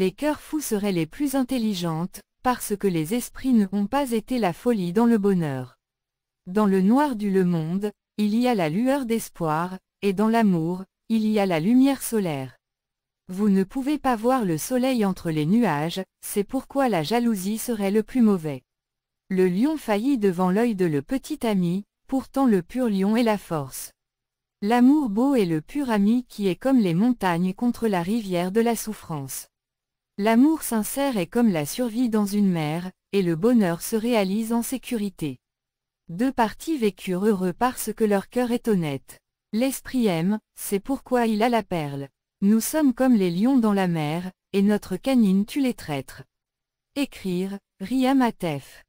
Les cœurs fous seraient les plus intelligentes, parce que les esprits n'ont pas été la folie dans le bonheur. Dans le noir du le monde, il y a la lueur d'espoir, et dans l'amour, il y a la lumière solaire. Vous ne pouvez pas voir le soleil entre les nuages, c'est pourquoi la jalousie serait le plus mauvais. Le lion faillit devant l'œil de le petit ami, pourtant le pur lion est la force. L'amour beau est le pur ami qui est comme les montagnes contre la rivière de la souffrance. L'amour sincère est comme la survie dans une mer, et le bonheur se réalise en sécurité. Deux parties vécurent heureux parce que leur cœur est honnête. L'esprit aime, c'est pourquoi il a la perle. Nous sommes comme les lions dans la mer, et notre canine tue les traîtres. Écrire, Ria Matef.